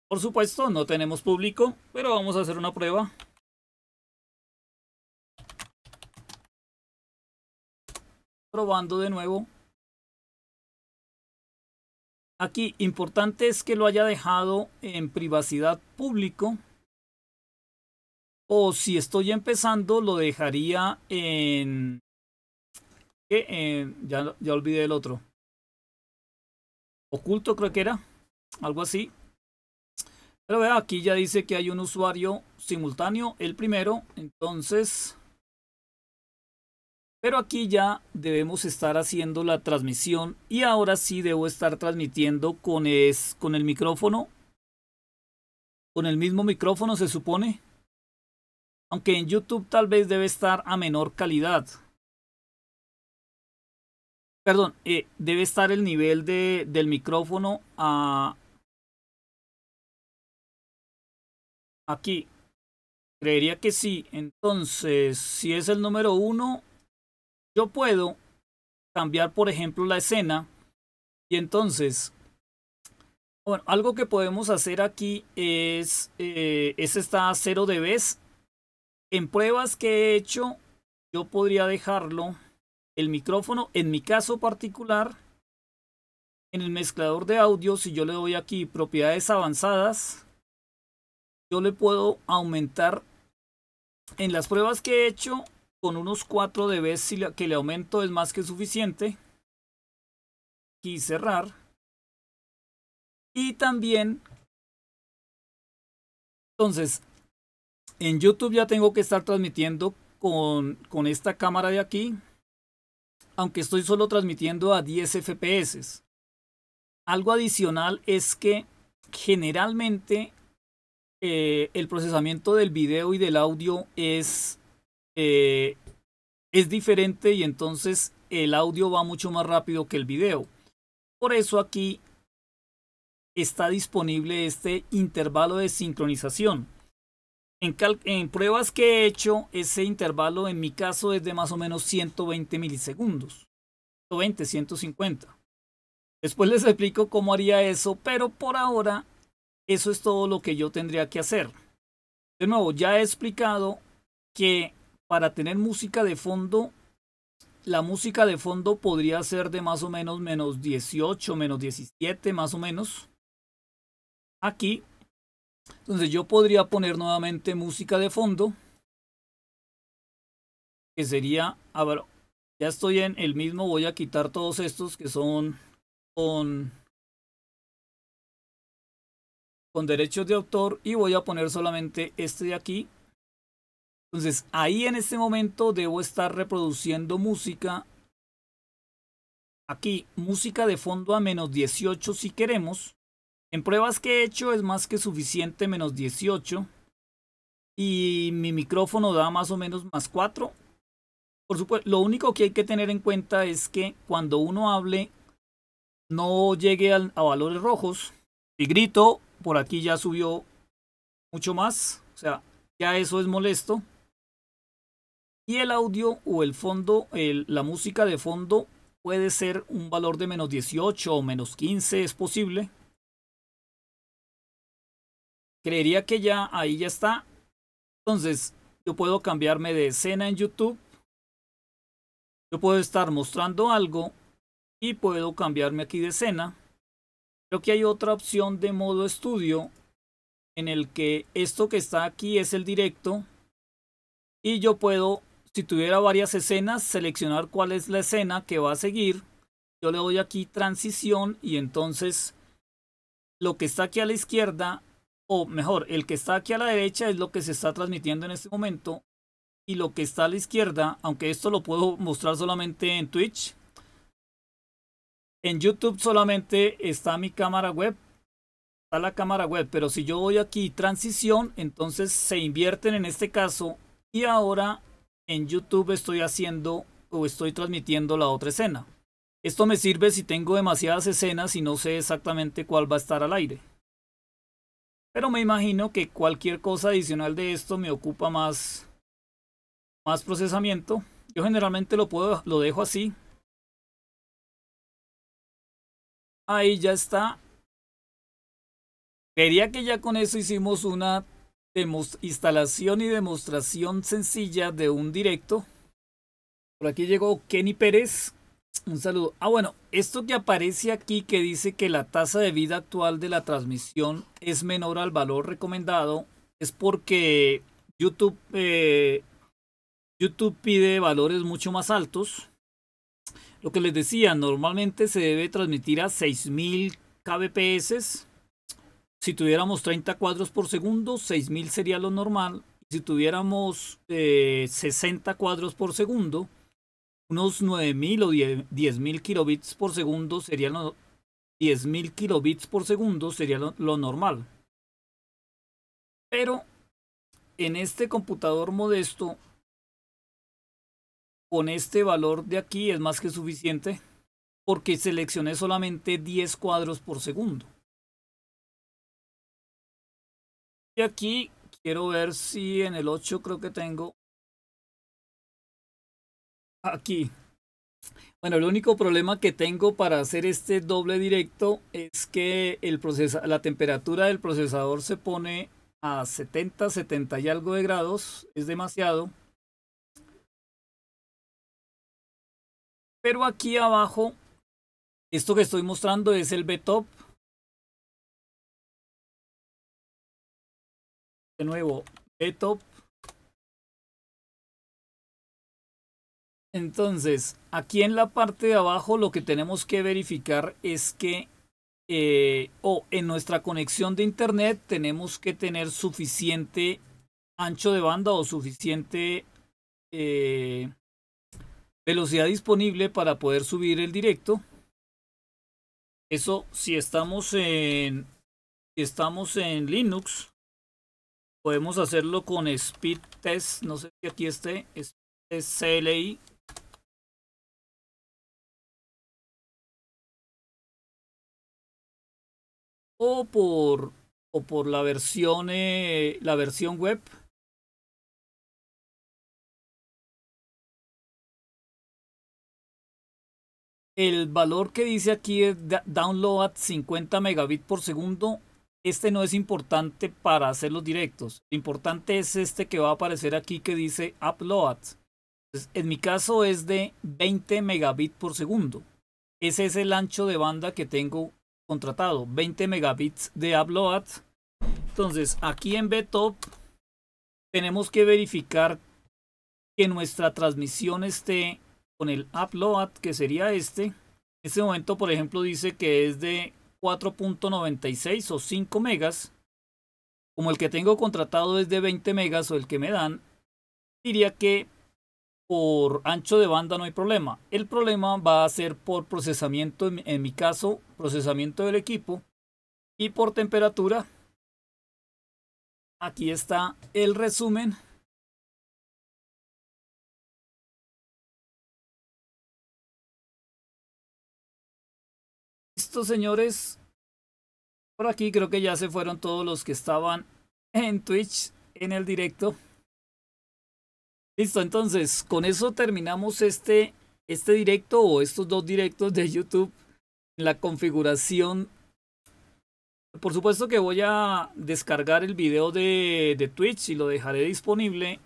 Por supuesto, no tenemos público, pero vamos a hacer una prueba. Probando de nuevo. Aquí, importante es que lo haya dejado en privacidad público. O si estoy empezando, lo dejaría en... en... ya, ya olvidé el otro. Oculto creo que era. Algo así. Pero vea, aquí ya dice que hay un usuario simultáneo, el primero, entonces... Pero aquí ya debemos estar haciendo la transmisión y ahora sí debo estar transmitiendo con, es, con el micrófono. Con el mismo micrófono se supone. Aunque en YouTube tal vez debe estar a menor calidad. Perdón, eh, debe estar el nivel de, del micrófono a, Aquí. Creería que sí. Entonces, si es el número 1, yo puedo cambiar, por ejemplo, la escena. Y entonces, bueno, algo que podemos hacer aquí es, eh, es esta 0 de vez. En pruebas que he hecho, yo podría dejarlo, el micrófono, en mi caso particular, en el mezclador de audio, si yo le doy aquí propiedades avanzadas, yo le puedo aumentar en las pruebas que he hecho con unos 4 de si que le aumento es más que suficiente y cerrar y también entonces en YouTube ya tengo que estar transmitiendo con, con esta cámara de aquí aunque estoy solo transmitiendo a 10 FPS algo adicional es que generalmente eh, el procesamiento del video y del audio es, eh, es diferente y entonces el audio va mucho más rápido que el video. Por eso aquí está disponible este intervalo de sincronización. En, en, pruebas que he hecho, ese intervalo en mi caso es de más o menos 120 milisegundos. 120, 150. Después les explico cómo haría eso, pero por ahora eso es todo lo que yo tendría que hacer. De nuevo, ya he explicado que para tener música de fondo, la música de fondo podría ser de más o menos menos 18, menos 17, más o menos. Aquí. Entonces yo podría poner nuevamente música de fondo. Que sería, a ver, ya estoy en el mismo, voy a quitar todos estos que son con con derechos de autor y voy a poner solamente este de aquí. Entonces ahí en este momento debo estar reproduciendo música. Aquí, música de fondo a menos 18 si queremos. En pruebas que he hecho es más que suficiente menos 18. Y mi micrófono da más o menos más 4. Por supuesto, lo único que hay que tener en cuenta es que cuando uno hable no llegue a, valores rojos. Si grito por aquí ya subió mucho más. O sea, ya eso es molesto. Y el audio o el fondo, el, la música de fondo puede ser un valor de menos 18 o menos 15, es posible. Creería que ya ahí ya está. Entonces, yo puedo cambiarme de escena en YouTube. Yo puedo estar mostrando algo y puedo cambiarme aquí de escena. Creo que hay otra opción de modo estudio en el que esto que está aquí es el directo y yo puedo, si tuviera varias escenas, seleccionar cuál es la escena que va a seguir. Yo le doy aquí transición y entonces lo que está aquí a la izquierda, o mejor, el que está aquí a la derecha es lo que se está transmitiendo en este momento y lo que está a la izquierda, aunque esto lo puedo mostrar solamente en Twitch, en YouTube solamente está mi cámara web, está la cámara web, pero si yo voy aquí transición, entonces se invierten en este caso y ahora en YouTube estoy haciendo o estoy transmitiendo la otra escena. Esto me sirve si tengo demasiadas escenas y no sé exactamente cuál va a estar al aire. Pero me imagino que cualquier cosa adicional de esto me ocupa más, más procesamiento. Yo generalmente lo, puedo, lo dejo así, Ahí ya está. Vería que ya con eso hicimos una instalación y demostración sencilla de un directo. Por aquí llegó Kenny Pérez. Un saludo. Ah, bueno, esto que aparece aquí que dice que la tasa de vida actual de la transmisión es menor al valor recomendado es porque YouTube, eh, YouTube pide valores mucho más altos lo que les decía, normalmente se debe transmitir a 6000 kbps. Si tuviéramos 30 cuadros por segundo, 6000 sería lo normal. Si tuviéramos eh, 60 cuadros por segundo, unos 9000 o 10000 kilobits por segundo sería lo 10.000 kilobits por segundo sería lo normal. Pero en este computador modesto con este valor de aquí es más que suficiente porque seleccioné solamente 10 cuadros por segundo. Y aquí quiero ver si en el 8 creo que tengo aquí. Bueno, el único problema que tengo para hacer este doble directo es que la temperatura del procesador se pone a 70, 70 y algo de grados, es demasiado. Pero aquí abajo, esto que estoy mostrando es el BTOP. De nuevo, BTOP. Entonces, aquí en la parte de abajo lo que tenemos que verificar es que eh, o en nuestra conexión de internet tenemos que tener suficiente ancho de banda o suficiente eh, Velocidad disponible para poder subir el directo. Eso si estamos en, estamos en Linux. Podemos hacerlo con speed test. No sé si aquí esté. es CLI. O por, o por la versión eh, la versión web El valor que dice aquí es download 50 megabits por segundo. Este no es importante para hacer los directos. Lo importante es este que va a aparecer aquí que dice upload. en mi caso es de 20 megabits por segundo. Ese es el ancho de banda que tengo contratado. 20 megabits de upload. Entonces aquí en BTOP tenemos que verificar que nuestra transmisión esté con el upload, que sería este. En este momento, por ejemplo, dice que es de 4.96 o 5 megas. Como el que tengo contratado es de 20 megas o el que me dan, diría que por ancho de banda no hay problema. El problema va a ser por procesamiento, en mi caso, procesamiento del equipo y por temperatura. Aquí está el resumen Listo, señores. Por aquí creo que ya se fueron todos los que estaban en Twitch, en el directo. Listo, entonces, con eso terminamos este, este directo o estos dos directos de YouTube. en La configuración. Por supuesto que voy a descargar el video de, de Twitch y lo dejaré disponible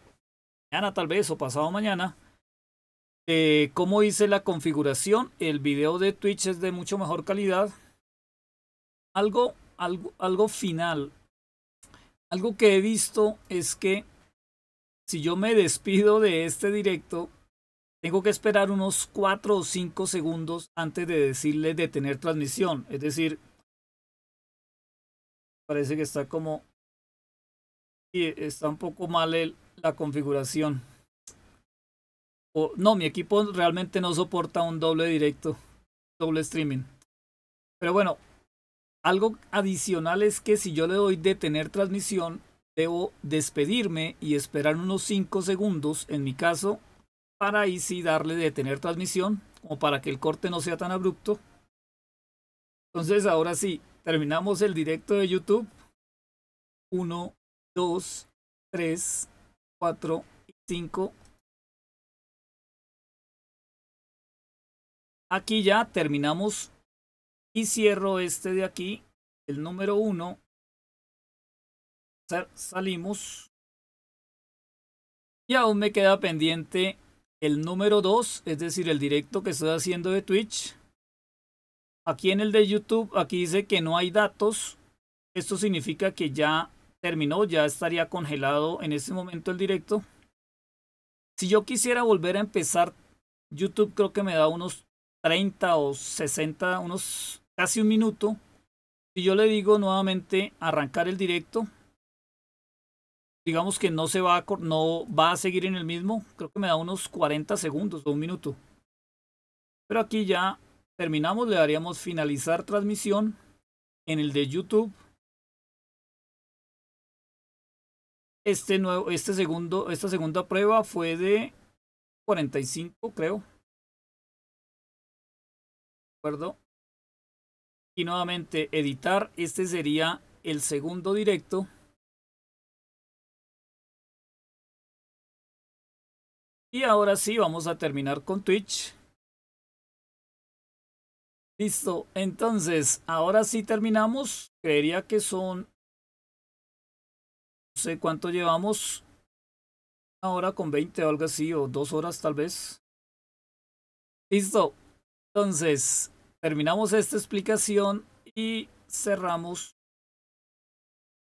mañana tal vez o pasado mañana eh, cómo hice la configuración. El video de Twitch es de mucho mejor calidad. Algo, algo, final. Algo que he visto es que si yo me despido de este directo, tengo que esperar unos 4 o 5 segundos antes de decirle detener transmisión. Es decir, parece que está como... Está un poco mal la configuración no, mi equipo realmente no soporta un doble directo, doble streaming. Pero bueno, algo adicional es que si yo le doy detener transmisión, debo despedirme y esperar unos 5 segundos, en mi caso, para ahí sí darle detener transmisión, o para que el corte no sea tan abrupto. Entonces ahora sí, terminamos el directo de YouTube. 1, 2, 3, 4 y 5 Aquí ya terminamos y cierro este de aquí, el número 1. Salimos. Y aún me queda pendiente el número 2, es decir, el directo que estoy haciendo de Twitch. Aquí en el de YouTube, aquí dice que no hay datos. Esto significa que ya terminó, ya estaría congelado en este momento el directo. Si yo quisiera volver a empezar, YouTube creo que me da unos 30 o 60, unos casi un minuto. Si yo le digo nuevamente arrancar el directo, digamos que no se va a, no va a seguir en el mismo. Creo que me da unos 40 segundos o un minuto. Pero aquí ya terminamos, le daríamos finalizar transmisión en el de YouTube. Este nuevo, este segundo, esta segunda prueba fue de 45, creo acuerdo? Y nuevamente editar. Este sería el segundo directo. Y ahora sí, vamos a terminar con Twitch. Listo, entonces, ahora sí terminamos. Creería que son... No sé cuánto llevamos. ahora con 20 o algo así, o dos horas tal vez. Listo. Entonces, terminamos esta explicación y cerramos